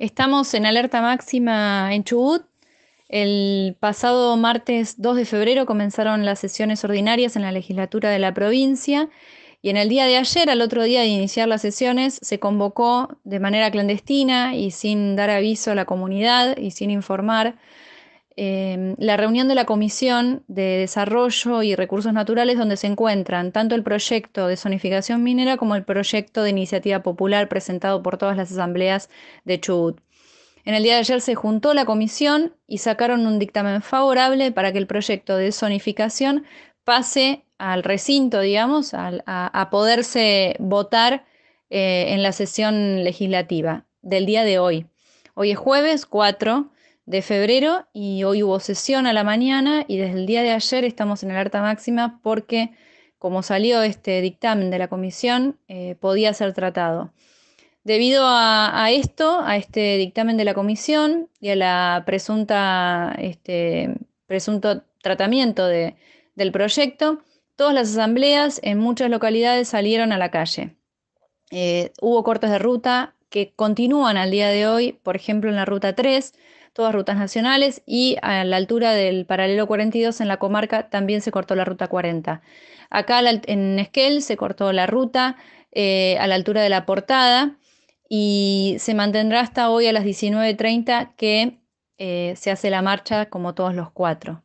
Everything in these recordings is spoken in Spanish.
Estamos en alerta máxima en Chubut. El pasado martes 2 de febrero comenzaron las sesiones ordinarias en la legislatura de la provincia y en el día de ayer, al otro día de iniciar las sesiones, se convocó de manera clandestina y sin dar aviso a la comunidad y sin informar Em, la reunión de la Comisión de Desarrollo y Recursos Naturales donde se encuentran tanto el proyecto de zonificación minera como el proyecto de iniciativa popular presentado por todas las asambleas de Chubut. En el día de ayer se juntó la comisión y sacaron un dictamen favorable para que el proyecto de zonificación pase al recinto, digamos, a, poderse votar eh, en la sesión legislativa del día de hoy. Hoy es jueves 4 de febrero y hoy hubo sesión a la mañana y desde el día de ayer estamos en alerta máxima porque como salió este dictamen de la comisión, eh, podía ser tratado. Debido a, esto, a este dictamen de la comisión y a la presunta, este, presunto tratamiento del proyecto, todas las asambleas en muchas localidades salieron a la calle. Eh, hubo cortes de ruta, que continúan al día de hoy, por ejemplo en la Ruta 3, todas rutas nacionales, y a la altura del paralelo 42 en la comarca también se cortó la Ruta 40. Acá en Esquel se cortó la ruta eh, a la altura de la portada y se mantendrá hasta hoy a las 19.30 que eh, se hace la marcha como todos los cuatro.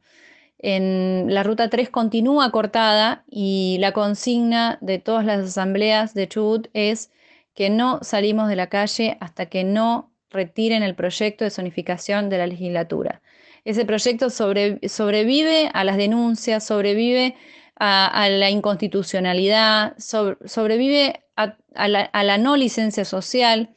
En la ruta 3 continúa cortada y la consigna de todas las asambleas de Chubut es que no salimos de la calle hasta que no retiren el proyecto de zonificación de la legislatura. Ese proyecto sobrevive a las denuncias, sobrevive a, la inconstitucionalidad, sobrevive a, la, no licencia social.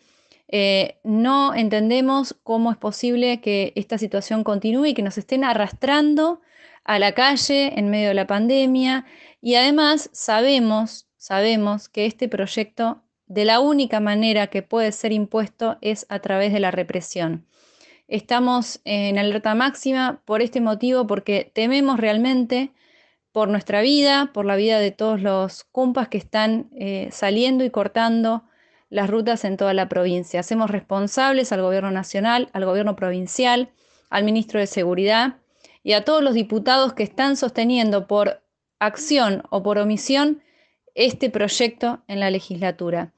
Eh, no entendemos cómo es posible que esta situación continúe y que nos estén arrastrando a la calle en medio de la pandemia. Y además sabemos, sabemos que este proyecto de la única manera que puede ser impuesto es a través de la represión. Estamos en alerta máxima por este motivo porque tememos realmente por nuestra vida, por la vida de todos los compas que están eh, saliendo y cortando las rutas en toda la provincia. Hacemos responsables al gobierno nacional, al gobierno provincial, al ministro de Seguridad y a todos los diputados que están sosteniendo por acción o por omisión este proyecto en la legislatura.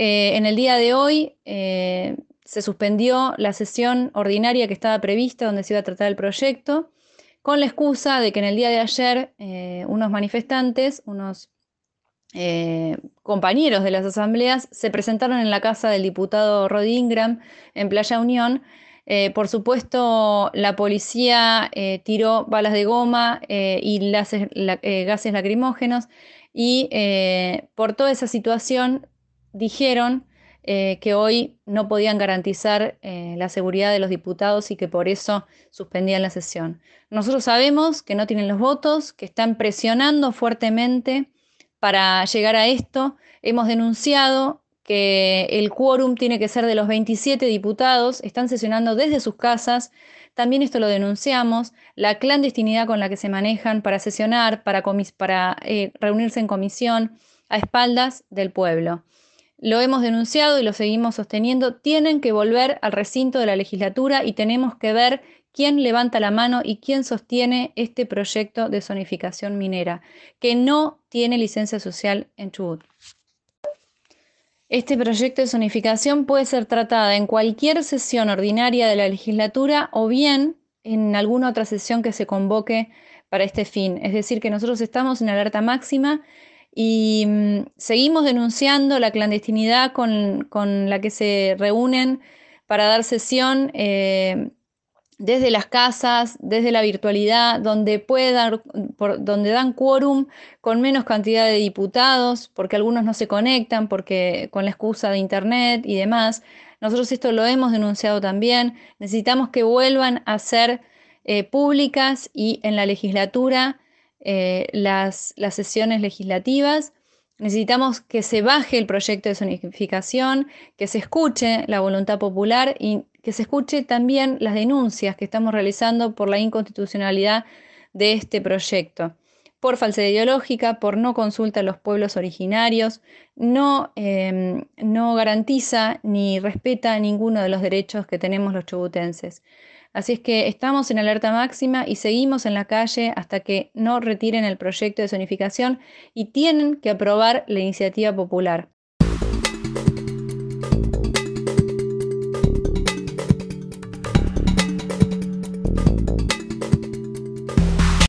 Eh, en el día de hoy eh, se suspendió la sesión ordinaria que estaba prevista donde se iba a tratar el proyecto, con la excusa de que en el día de ayer eh, unos manifestantes, unos compañeros de las asambleas, se presentaron en la casa del diputado Rod Ingram en Playa Unión. por supuesto, la policía tiró balas de goma y gases lacrimógenos y por toda esa situación dijeron eh, que hoy no podían garantizar eh, la seguridad de los diputados y que por eso suspendían la sesión. Nosotros sabemos que no tienen los votos, que están presionando fuertemente para llegar a esto. Hemos denunciado que el quórum tiene que ser de los 27 diputados, están sesionando desde sus casas. También esto lo denunciamos, la clandestinidad con la que se manejan para sesionar, para, eh, reunirse en comisión, a espaldas del pueblo lo hemos denunciado y lo seguimos sosteniendo, tienen que volver al recinto de la legislatura y tenemos que ver quién levanta la mano y quién sostiene este proyecto de zonificación minera, que no tiene licencia social en Chubut. Este proyecto de zonificación puede ser tratada en cualquier sesión ordinaria de la legislatura o bien en alguna otra sesión que se convoque para este fin. Es decir, que nosotros estamos en alerta máxima y mm, seguimos denunciando la clandestinidad con, la que se reúnen para dar sesión eh, desde las casas, desde la virtualidad, donde, puede donde dan quórum con menos cantidad de diputados, porque algunos no se conectan con la excusa de Internet y demás. Nosotros esto lo hemos denunciado también. Necesitamos que vuelvan a ser eh, públicas y en la legislatura eh, las, sesiones legislativas. Necesitamos que se baje el proyecto de zonificación, que se escuche la voluntad popular y que se escuche también las denuncias que estamos realizando por la inconstitucionalidad de este proyecto, por falsedad ideológica, por no consulta a los pueblos originarios, no, em, no garantiza ni respeta ninguno de los derechos que tenemos los chubutenses. Así es que estamos en alerta máxima y seguimos en la calle hasta que no retiren el proyecto de zonificación y tienen que aprobar la iniciativa popular.